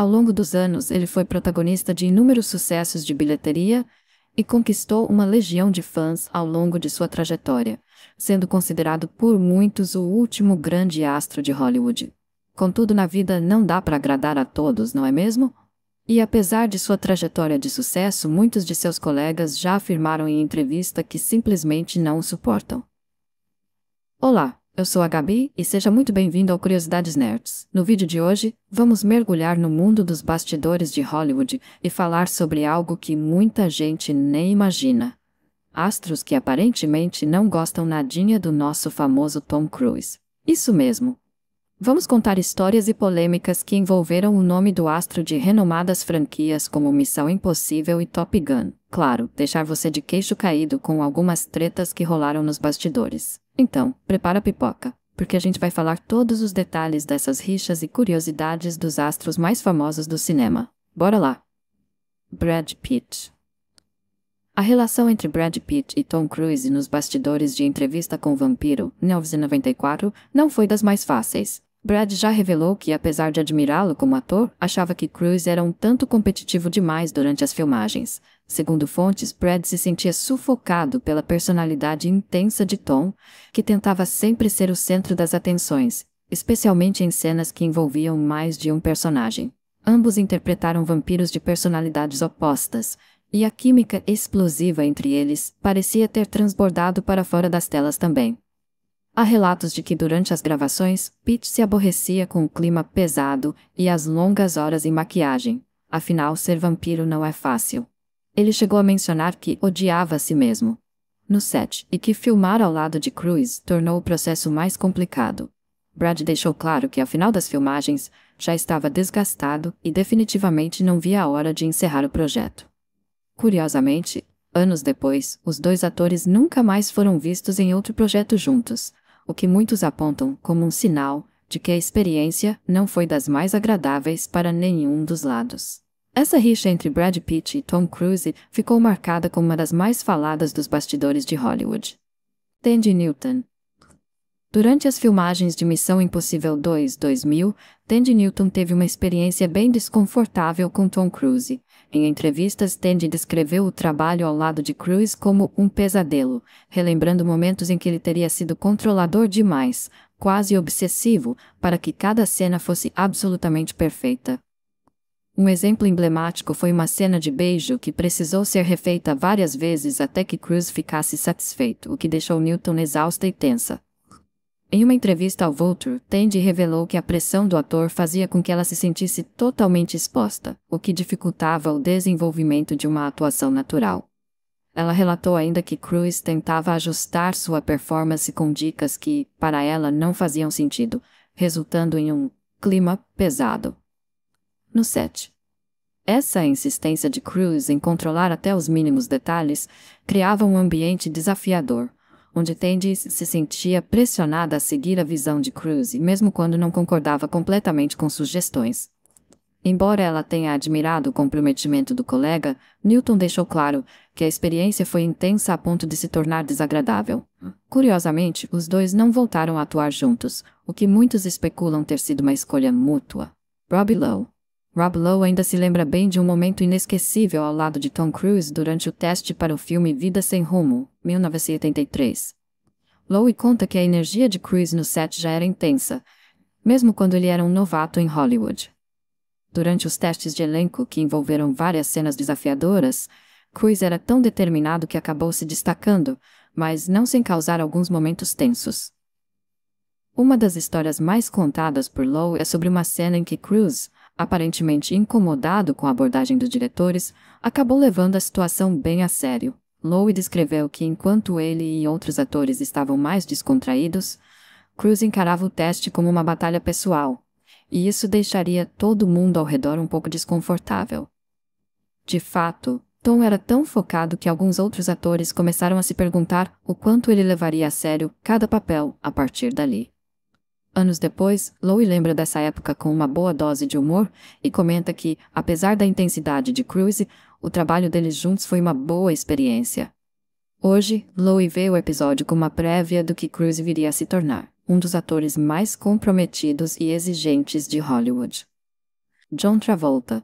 Ao longo dos anos, ele foi protagonista de inúmeros sucessos de bilheteria e conquistou uma legião de fãs ao longo de sua trajetória, sendo considerado por muitos o último grande astro de Hollywood. Contudo, na vida não dá para agradar a todos, não é mesmo? E apesar de sua trajetória de sucesso, muitos de seus colegas já afirmaram em entrevista que simplesmente não o suportam. Olá, eu sou a Gabi e seja muito bem-vindo ao Curiosidades Nerds. No vídeo de hoje, vamos mergulhar no mundo dos bastidores de Hollywood e falar sobre algo que muita gente nem imagina. Astros que aparentemente não gostam nadinha do nosso famoso Tom Cruise. Isso mesmo. Vamos contar histórias e polêmicas que envolveram o nome do astro de renomadas franquias como Missão Impossível e Top Gun. Claro, deixar você de queixo caído com algumas tretas que rolaram nos bastidores. Então, prepara a pipoca, porque a gente vai falar todos os detalhes dessas rixas e curiosidades dos astros mais famosos do cinema. Bora lá! Brad Pitt A relação entre Brad Pitt e Tom Cruise nos bastidores de entrevista com o vampiro, 1994, não foi das mais fáceis. Brad já revelou que, apesar de admirá-lo como ator, achava que Cruz era um tanto competitivo demais durante as filmagens. Segundo fontes, Brad se sentia sufocado pela personalidade intensa de Tom, que tentava sempre ser o centro das atenções, especialmente em cenas que envolviam mais de um personagem. Ambos interpretaram vampiros de personalidades opostas, e a química explosiva entre eles parecia ter transbordado para fora das telas também. Há relatos de que durante as gravações, Pete se aborrecia com o clima pesado e as longas horas em maquiagem. Afinal, ser vampiro não é fácil. Ele chegou a mencionar que odiava a si mesmo. No set, e que filmar ao lado de Cruz tornou o processo mais complicado. Brad deixou claro que ao final das filmagens, já estava desgastado e definitivamente não via a hora de encerrar o projeto. Curiosamente, anos depois, os dois atores nunca mais foram vistos em outro projeto juntos, o que muitos apontam como um sinal de que a experiência não foi das mais agradáveis para nenhum dos lados. Essa rixa entre Brad Pitt e Tom Cruise ficou marcada como uma das mais faladas dos bastidores de Hollywood. Tandy Newton, Durante as filmagens de Missão Impossível 2 2000, Tandy Newton teve uma experiência bem desconfortável com Tom Cruise. Em entrevistas, Tandy descreveu o trabalho ao lado de Cruise como um pesadelo, relembrando momentos em que ele teria sido controlador demais, quase obsessivo, para que cada cena fosse absolutamente perfeita. Um exemplo emblemático foi uma cena de beijo que precisou ser refeita várias vezes até que Cruise ficasse satisfeito, o que deixou Newton exausta e tensa. Em uma entrevista ao Vulture, Tandy revelou que a pressão do ator fazia com que ela se sentisse totalmente exposta, o que dificultava o desenvolvimento de uma atuação natural. Ela relatou ainda que Cruz tentava ajustar sua performance com dicas que, para ela, não faziam sentido, resultando em um clima pesado. No set, essa insistência de Cruz em controlar até os mínimos detalhes criava um ambiente desafiador, onde Tandy se sentia pressionada a seguir a visão de Cruise, mesmo quando não concordava completamente com sugestões. Embora ela tenha admirado o comprometimento do colega, Newton deixou claro que a experiência foi intensa a ponto de se tornar desagradável. Curiosamente, os dois não voltaram a atuar juntos, o que muitos especulam ter sido uma escolha mútua. Robbie Lowe Rob Lowe ainda se lembra bem de um momento inesquecível ao lado de Tom Cruise durante o teste para o filme Vida Sem Rumo, 1983. Lowe conta que a energia de Cruise no set já era intensa, mesmo quando ele era um novato em Hollywood. Durante os testes de elenco, que envolveram várias cenas desafiadoras, Cruise era tão determinado que acabou se destacando, mas não sem causar alguns momentos tensos. Uma das histórias mais contadas por Lowe é sobre uma cena em que Cruise, aparentemente incomodado com a abordagem dos diretores, acabou levando a situação bem a sério. Lowe descreveu que enquanto ele e outros atores estavam mais descontraídos, Cruz encarava o teste como uma batalha pessoal, e isso deixaria todo mundo ao redor um pouco desconfortável. De fato, Tom era tão focado que alguns outros atores começaram a se perguntar o quanto ele levaria a sério cada papel a partir dali. Anos depois, Lowe lembra dessa época com uma boa dose de humor e comenta que, apesar da intensidade de Cruise, o trabalho deles juntos foi uma boa experiência. Hoje, Lowe vê o episódio como uma prévia do que Cruise viria a se tornar, um dos atores mais comprometidos e exigentes de Hollywood. John Travolta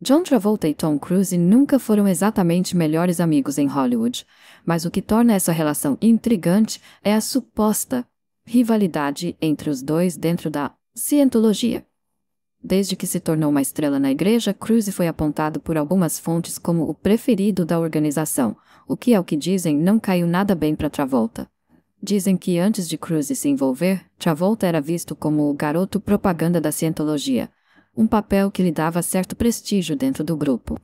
John Travolta e Tom Cruise nunca foram exatamente melhores amigos em Hollywood, mas o que torna essa relação intrigante é a suposta rivalidade entre os dois dentro da cientologia. Desde que se tornou uma estrela na igreja, Cruise foi apontado por algumas fontes como o preferido da organização, o que, é o que dizem, não caiu nada bem para Travolta. Dizem que antes de Cruise se envolver, Travolta era visto como o garoto propaganda da cientologia, um papel que lhe dava certo prestígio dentro do grupo.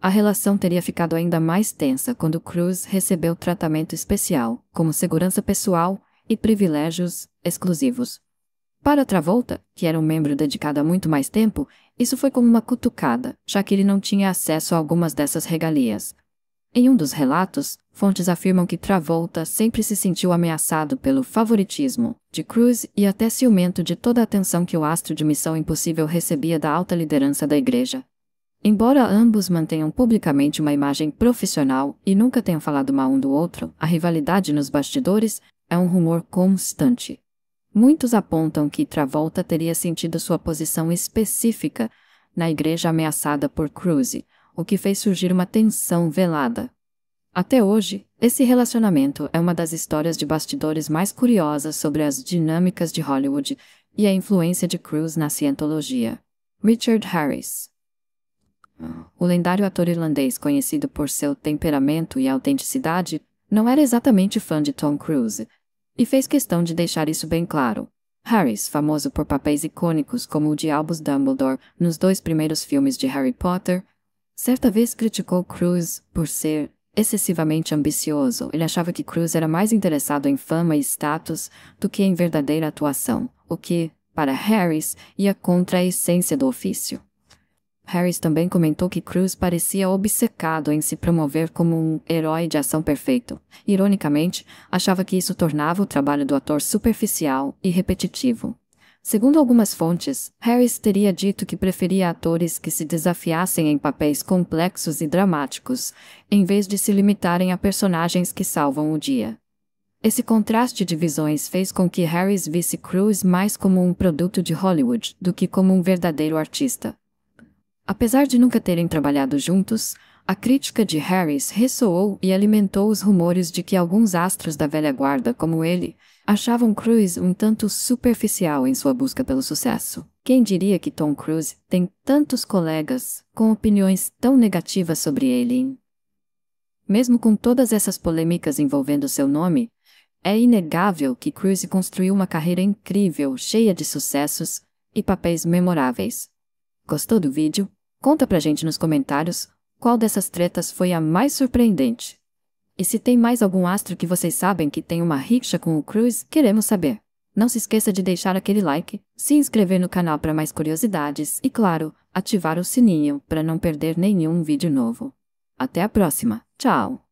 A relação teria ficado ainda mais tensa quando Cruz recebeu tratamento especial, como segurança pessoal, e privilégios exclusivos. Para Travolta, que era um membro dedicado há muito mais tempo, isso foi como uma cutucada, já que ele não tinha acesso a algumas dessas regalias. Em um dos relatos, fontes afirmam que Travolta sempre se sentiu ameaçado pelo favoritismo de Cruz e até ciumento de toda a atenção que o astro de Missão Impossível recebia da alta liderança da igreja. Embora ambos mantenham publicamente uma imagem profissional e nunca tenham falado mal um do outro, a rivalidade nos bastidores é um rumor constante. Muitos apontam que Travolta teria sentido sua posição específica na igreja ameaçada por Cruise, o que fez surgir uma tensão velada. Até hoje, esse relacionamento é uma das histórias de bastidores mais curiosas sobre as dinâmicas de Hollywood e a influência de Cruise na cientologia. Richard Harris O lendário ator irlandês conhecido por seu temperamento e autenticidade não era exatamente fã de Tom Cruise, e fez questão de deixar isso bem claro. Harris, famoso por papéis icônicos como o de Albus Dumbledore nos dois primeiros filmes de Harry Potter, certa vez criticou Cruise por ser excessivamente ambicioso. Ele achava que Cruise era mais interessado em fama e status do que em verdadeira atuação, o que, para Harris, ia contra a essência do ofício. Harris também comentou que Cruz parecia obcecado em se promover como um herói de ação perfeito. Ironicamente, achava que isso tornava o trabalho do ator superficial e repetitivo. Segundo algumas fontes, Harris teria dito que preferia atores que se desafiassem em papéis complexos e dramáticos, em vez de se limitarem a personagens que salvam o dia. Esse contraste de visões fez com que Harris visse Cruz mais como um produto de Hollywood do que como um verdadeiro artista. Apesar de nunca terem trabalhado juntos, a crítica de Harris ressoou e alimentou os rumores de que alguns astros da velha guarda, como ele, achavam Cruise um tanto superficial em sua busca pelo sucesso. Quem diria que Tom Cruise tem tantos colegas com opiniões tão negativas sobre ele? Mesmo com todas essas polêmicas envolvendo seu nome, é inegável que Cruise construiu uma carreira incrível, cheia de sucessos e papéis memoráveis. Gostou do vídeo? Conta pra gente nos comentários qual dessas tretas foi a mais surpreendente. E se tem mais algum astro que vocês sabem que tem uma rixa com o Cruz, queremos saber. Não se esqueça de deixar aquele like, se inscrever no canal para mais curiosidades e, claro, ativar o sininho para não perder nenhum vídeo novo. Até a próxima. Tchau!